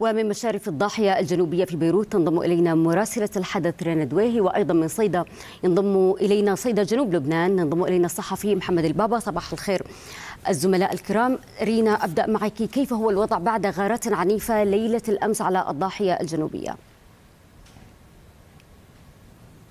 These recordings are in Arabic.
ومن مشارف الضاحية الجنوبية في بيروت تنضم إلينا مراسلة الحدث رنا دويهي وأيضا من صيدا ينضم إلينا صيدا جنوب لبنان ينضم إلينا الصحفي محمد البابا صباح الخير الزملاء الكرام رينا أبدأ معك كيف هو الوضع بعد غارات عنيفة ليلة الأمس على الضاحية الجنوبية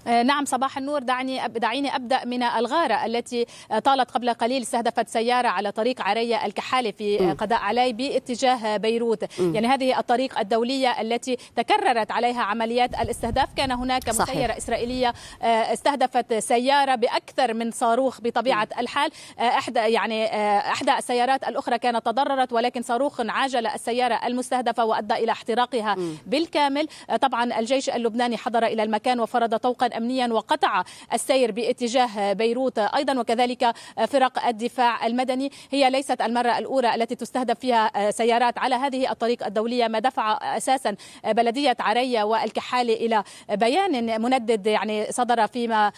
آه، نعم صباح النور دعني دعيني ابدا من الغاره التي آه، طالت قبل قليل استهدفت سياره على طريق عريه الكحالي في آه، قضاء علي باتجاه بيروت م. يعني هذه الطريق الدوليه التي تكررت عليها عمليات الاستهداف كان هناك مسيره صحيح. اسرائيليه استهدفت سياره باكثر من صاروخ بطبيعه م. الحال احدى يعني احدى السيارات الاخرى كانت تضررت ولكن صاروخ عاجل السياره المستهدفه وادى الى احتراقها بالكامل طبعا الجيش اللبناني حضر الى المكان وفرض طوقا أمنيا وقطع السير باتجاه بيروت أيضا وكذلك فرق الدفاع المدني هي ليست المرة الأولى التي تستهدف فيها سيارات على هذه الطريق الدولية ما دفع أساسا بلدية عرية والكحالي إلى بيان مندد يعني صدر فيما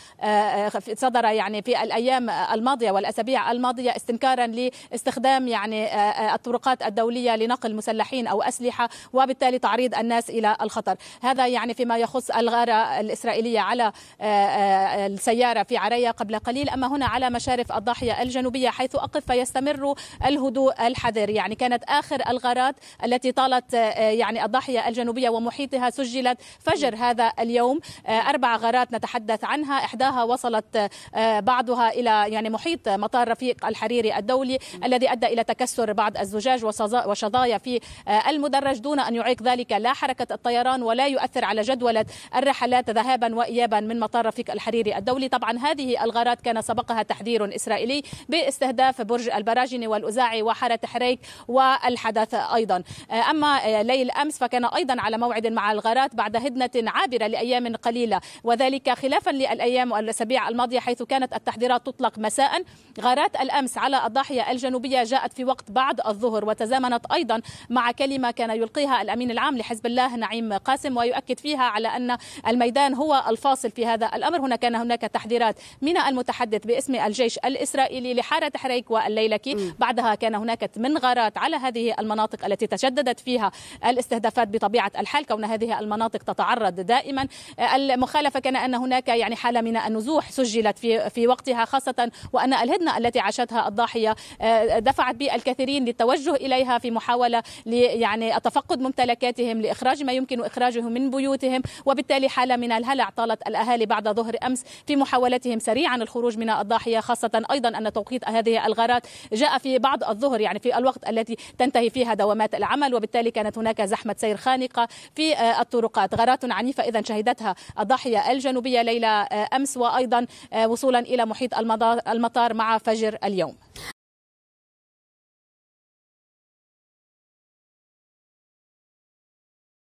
صدر يعني في الأيام الماضية والأسابيع الماضية استنكارا لاستخدام يعني الطرقات الدولية لنقل مسلحين أو أسلحة وبالتالي تعريض الناس إلى الخطر هذا يعني فيما يخص الغارة الإسرائيلية على آه، آه، السيارة في عريا قبل قليل أما هنا على مشارف الضاحية الجنوبية حيث أقف فيستمر الهدوء الحذر يعني كانت آخر الغارات التي طالت آه، يعني الضاحية الجنوبية ومحيطها سجلت فجر هذا اليوم أربع غارات نتحدث عنها إحداها وصلت بعضها إلى يعني محيط مطار رفيق الحريري الدولي الذي أدى إلى تكسر بعض الزجاج وشظايا في المدرج دون أن يعيق ذلك لا حركة الطيران ولا يؤثر على جدولة الرحلات ذهابا وإيابا من مطار رفيق الحريري الدولي طبعا هذه الغارات كان سبقها تحذير إسرائيلي باستهداف برج البراجني والأزاعي وحارة تحريك والحدث أيضا آه، أما آه، ليل أمس فكان أيضا على موعد مع الغارات بعد هدنة عابرة لأيام قليلة وذلك خلافا للأيام والأسابيع الماضية حيث كانت التحذيرات تطلق مساء غارات الأمس على الضاحية الجنوبية جاءت في وقت بعد الظهر وتزامنت أيضا مع كلمة كان يلقيها الأمين العام لحزب الله نعيم قاسم ويؤكد فيها على أن الميدان هو الفاصل متواصل في هذا الأمر هنا كان هناك تحذيرات من المتحدث باسم الجيش الإسرائيلي لحارة حريك والليلكي بعدها كان هناك من غارات على هذه المناطق التي تجددت فيها الاستهدافات بطبيعة الحال كون هذه المناطق تتعرض دائما المخالفة كان أن هناك يعني حالة من النزوح سجلت في في وقتها خاصة وأن الهدنة التي عاشتها الضاحية آه، دفعت بالكثيرين للتوجه إليها في محاولة يعني تفقد ممتلكاتهم لإخراج ما يمكن إخراجه من بيوتهم وبالتالي حالة من الهلع طالت الأهالي بعد ظهر أمس في محاولتهم سريعا الخروج من الضاحية خاصة أيضا أن توقيت هذه الغارات جاء في بعد الظهر يعني في الوقت التي تنتهي فيها دوامات العمل وبالتالي كانت هناك زحمة سير خانقة في آه، الطرقات غارات عنيفة إذا شهدتها الضاحية الجنوبية ليلة آه، أمس وأيضا آه، وصولا إلى محيط المطار مع فجر اليوم